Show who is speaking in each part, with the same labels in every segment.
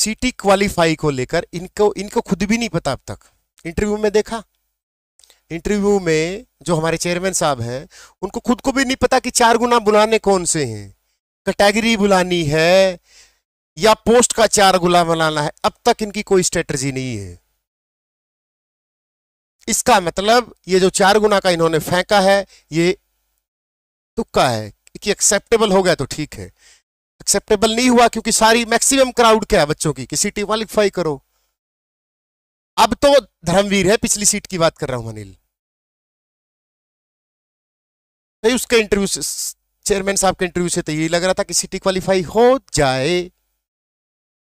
Speaker 1: सीटी क्वालिफाई को लेकर इनको इनको खुद भी नहीं पता अब तक इंटरव्यू में देखा इंटरव्यू में जो हमारे चेयरमैन साहब हैं उनको खुद को भी नहीं पता कि चार गुना बुलाने कौन से हैं कैटेगरी बुलानी है या पोस्ट का चार गुना बुलाना है अब तक इनकी कोई स्ट्रेटजी नहीं है इसका मतलब ये जो चार गुना का इन्होंने फेंका है ये तुक्का है कि एक्सेप्टेबल हो गया तो ठीक है एक्सेप्टेबल नहीं हुआ क्योंकि सारी मैक्सिमम क्राउड क्या है बच्चों की कि क्वालिफाई करो अब तो धर्मवीर है पिछली सीट की बात कर रहा हूं अनिल उसके इंटरव्यू से चेयरमैन साहब के इंटरव्यू से तो यही लग रहा था कि सिटी क्वालिफाई हो जाए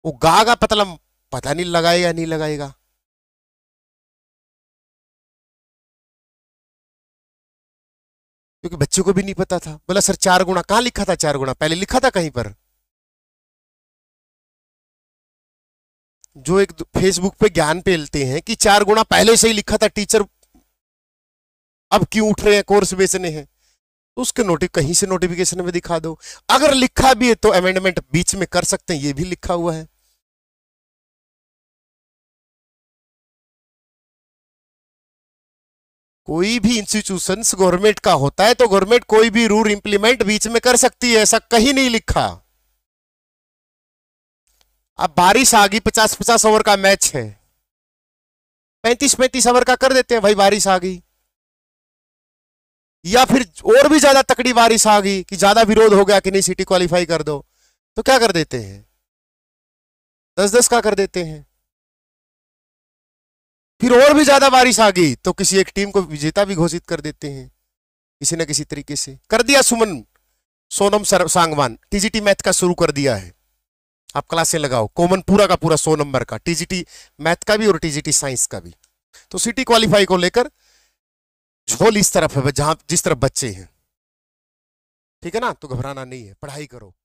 Speaker 2: वो गागा पतलम पता नहीं लगाएगा नहीं लगाएगा क्योंकि बच्चों को भी नहीं पता था बोला सर चार गुणा कहाँ लिखा था चार गुणा पहले लिखा था कहीं पर
Speaker 1: जो एक फेसबुक पे ज्ञान पेलते हैं कि चार गुणा पहले से ही लिखा था टीचर अब क्यों उठ रहे हैं कोर्स बेचने हैं तो उसके नोटि कहीं से नोटिफिकेशन में दिखा दो अगर लिखा भी है तो अमेंडमेंट बीच में
Speaker 2: कर सकते हैं ये भी लिखा हुआ है कोई भी इंस्टीट्यूशन गवर्नमेंट का होता
Speaker 1: है तो गवर्नमेंट कोई भी रूल इंप्लीमेंट बीच में कर सकती है ऐसा कहीं नहीं लिखा अब बारिश आ गई पचास पचास ओवर का मैच है पैंतीस पैंतीस ओवर का कर देते हैं भाई बारिश आ गई या फिर और भी ज्यादा तकड़ी बारिश आ गई कि ज्यादा विरोध हो गया कि नहीं सिटी क्वालिफाई कर दो तो क्या कर देते हैं दस दस का कर देते हैं फिर और भी ज्यादा बारिश आ गई तो किसी एक टीम को विजेता भी घोषित कर देते हैं किसी ना किसी तरीके से कर दिया सुमन सोनम सांगवान टीजीटी मैथ का शुरू कर दिया है आप क्लासे लगाओ कॉमन पूरा का पूरा सो नंबर का टीजीटी मैथ का भी और टीजीटी साइंस का भी तो सिटी क्वालिफाई को लेकर झोल इस तरफ है जहां जिस तरफ बच्चे हैं ठीक है ना तो घबराना नहीं है पढ़ाई करो